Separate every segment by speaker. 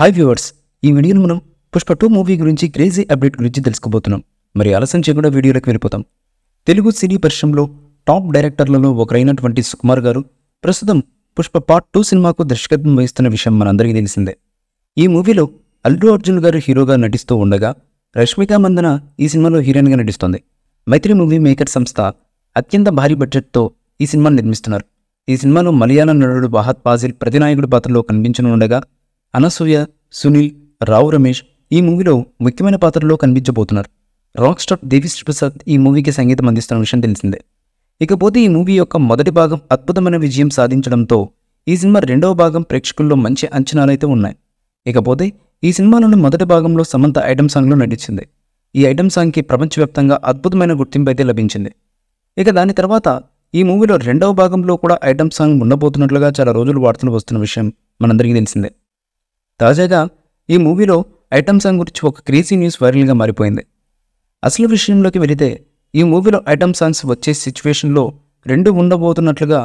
Speaker 1: hi viewers ఈ వీడియోలో మనం పుష్ప టూ మూవీ గురించి క్రేజీ అప్డేట్ గురించి తెలుసుకోబోతున్నాం మరి ఆలస్యం చేయకుండా వీడియోలోకి వెళ్ళిపోతాం తెలుగు సినీ పరిశ్రమలో టాప్ డైరెక్టర్లలో ఒకరైనటువంటి సుకుమార్ గారు ప్రస్తుతం పుష్ప పార్ట్ టూ సినిమాకు దర్శకత్వం వహిస్తున్న విషయం మనందరికీ తెలిసిందే ఈ మూవీలో అల్లు అర్జున్ గారు హీరోగా నటిస్తూ ఉండగా రష్మిక మందన ఈ సినిమాలో హీరోయిన్గా నటిస్తోంది మైత్రి మూవీ మేకర్ సంస్థ అత్యంత భారీ బడ్జెట్తో ఈ సినిమాను నిర్మిస్తున్నారు ఈ సినిమాలో మలయాళం నటుడు బహత్ పాజిల్ ప్రతినాయకుడి పాత్రలో కనిపించనుండగా అనసూయ సునీల్ రావు రమేష్ ఈ మూవీలో ముఖ్యమైన పాత్రలో కనిపించబోతున్నారు రాక్ స్టార్ దేవిశ్రీ ప్రసాద్ ఈ మూవీకి సంగీతం అందిస్తున్న విషయం తెలిసిందే ఇకపోతే ఈ మూవీ యొక్క మొదటి భాగం అద్భుతమైన విజయం సాధించడంతో ఈ సినిమా రెండవ భాగం ప్రేక్షకుల్లో మంచి అంచనాలైతే ఉన్నాయి ఇకపోతే ఈ సినిమాలోని మొదటి భాగంలో సమంత ఐటమ్ సాంగ్లో నటించింది ఈ ఐటమ్ సాంగ్కి ప్రపంచవ్యాప్తంగా అద్భుతమైన గుర్తింపు అయితే లభించింది ఇక దాని తర్వాత ఈ మూవీలో రెండవ భాగంలో కూడా ఐటమ్ సాంగ్ ఉండబోతున్నట్లుగా చాలా రోజులు వార్తలు వస్తున్న విషయం మనందరికీ తెలిసిందే తాజాగా ఈ మూవీలో ఐటమ్ సాంగ్ గురించి ఒక క్రేజీ న్యూస్ వైరల్గా మారిపోయింది అసలు విషయంలోకి వెళితే ఈ మూవీలో ఐటమ్ సాంగ్స్ వచ్చే సిచ్యువేషన్లో రెండు ఉండబోతున్నట్లుగా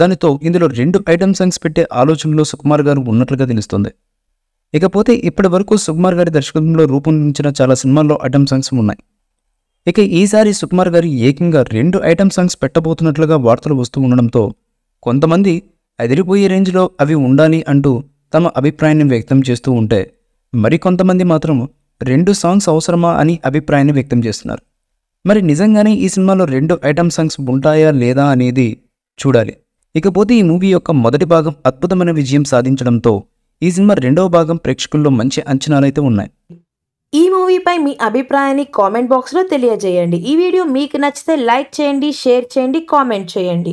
Speaker 1: దానితో ఇందులో రెండు ఐటమ్ సాంగ్స్ పెట్టే ఆలోచనలో సుకుమార్ గారు ఉన్నట్లుగా తెలుస్తుంది ఇకపోతే ఇప్పటి వరకు సుకుమార్ గారి దర్శకత్వంలో రూపొందించిన చాలా సినిమాల్లో ఐటమ్ సాంగ్స్ ఉన్నాయి ఇక ఈసారి సుకుమార్ గారు ఏకంగా రెండు ఐటమ్ సాంగ్స్ పెట్టబోతున్నట్లుగా వార్తలు వస్తూ ఉండడంతో కొంతమంది అదిరిపోయే రేంజ్లో అవి ఉండాలి అంటూ తమ అభిప్రాయాన్ని వ్యక్తం చేస్తూ ఉంటే మరికొంతమంది మాత్రం రెండు సాంగ్స్ అవసరమా అని అభిప్రాయాన్ని వ్యక్తం చేస్తున్నారు మరి నిజంగానే ఈ సినిమాలో రెండు ఐటమ్ సాంగ్స్ ఉంటాయా లేదా అనేది చూడాలి ఇకపోతే ఈ మూవీ యొక్క మొదటి భాగం అద్భుతమైన విజయం సాధించడంతో ఈ సినిమా రెండవ భాగం ప్రేక్షకుల్లో మంచి అంచనాలైతే ఉన్నాయి
Speaker 2: ఈ మూవీపై మీ అభిప్రాయాన్ని కామెంట్ బాక్స్లో తెలియజేయండి ఈ వీడియో మీకు నచ్చితే లైక్ చేయండి షేర్ చేయండి కామెంట్ చేయండి